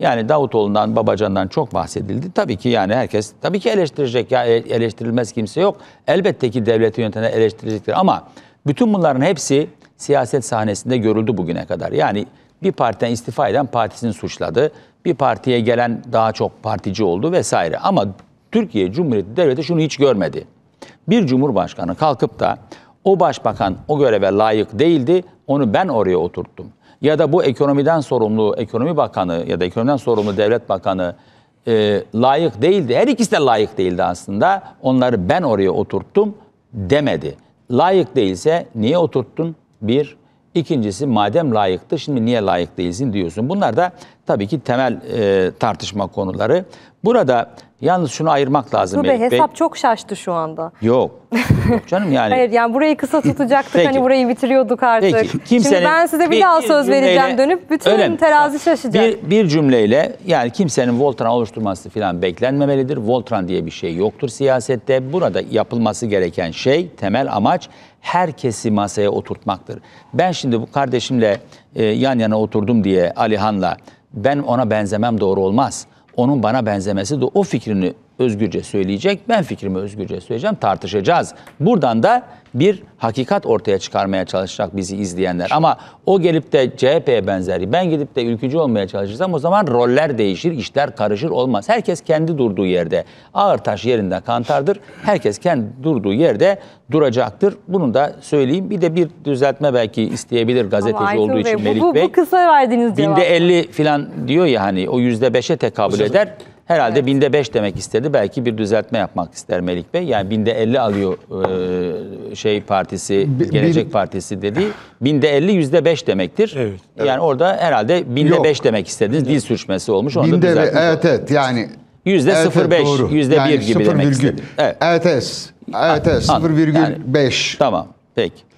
Yani Davutoğlu'ndan, Babacan'dan çok bahsedildi. Tabii ki yani herkes tabii ki eleştirecek ya e, eleştirilmez kimse yok. Elbette ki devleti yönetene eleştirecektir ama bütün bunların hepsi siyaset sahnesinde görüldü bugüne kadar. Yani bir partiden istifa eden partisini suçladı. Bir partiye gelen daha çok partici oldu vesaire. Ama Türkiye Cumhuriyeti Devleti şunu hiç görmedi. Bir cumhurbaşkanı kalkıp da o başbakan o göreve layık değildi, onu ben oraya oturttum. Ya da bu ekonomiden sorumlu ekonomi bakanı ya da ekonomiden sorumlu devlet bakanı e, layık değildi. Her ikisi de layık değildi aslında. Onları ben oraya oturttum demedi. Layık değilse niye oturttun? Bir. ikincisi madem layıktı şimdi niye layık değilsin diyorsun. Bunlar da tabii ki temel e, tartışma konuları. Burada yalnız şunu ayırmak lazım. Bey, hesap çok şaştı şu anda. Yok. Yok canım yani. Hayır yani burayı kısa tutacaktık hani burayı bitiriyorduk artık. Peki. Kimsenin, Şimdi ben size bir, bir daha söz cümleyle, vereceğim dönüp bütün öyle mi? şaşacak. Bir, bir cümleyle yani kimsenin Voltran oluşturması falan beklenmemelidir. Voltran diye bir şey yoktur siyasette. Burada yapılması gereken şey temel amaç herkesi masaya oturtmaktır. Ben şimdi bu kardeşimle e, yan yana oturdum diye Alihan'la ben ona benzemem doğru olmaz onun bana benzemesi de o fikrini özgürce söyleyecek. Ben fikrimi özgürce söyleyeceğim. Tartışacağız. Buradan da bir hakikat ortaya çıkarmaya çalışacak bizi izleyenler. Ama o gelip de CHP'ye benzeri, ben gidip de ülkücü olmaya çalışırsam o zaman roller değişir, işler karışır olmaz. Herkes kendi durduğu yerde. Ağır taş yerinden kantardır. Herkes kendi durduğu yerde duracaktır. Bunu da söyleyeyim. Bir de bir düzeltme belki isteyebilir gazeteci Ama olduğu Bey, için Melik bu, bu, Bey. Bu kısa verdiğiniz cevap. Binde 50 falan diyor ya hani o yüzde beşe tekabül eder. Herhalde evet. binde beş demek istedi. Belki bir düzeltme yapmak ister Melik Bey. Yani binde elli alıyor e, şey partisi, Bi, Gelecek bir, Partisi dedi. Binde elli yüzde beş demektir. Evet, evet. Yani orada herhalde binde Yok. beş demek istediniz. Dil sürçmesi olmuş. Onu binde, evet oldu. evet yani. Yüzde evet, 0,5, yüzde yani 1 gibi demek Evet Evet, evet, evet 0,5. Yani, tamam, peki.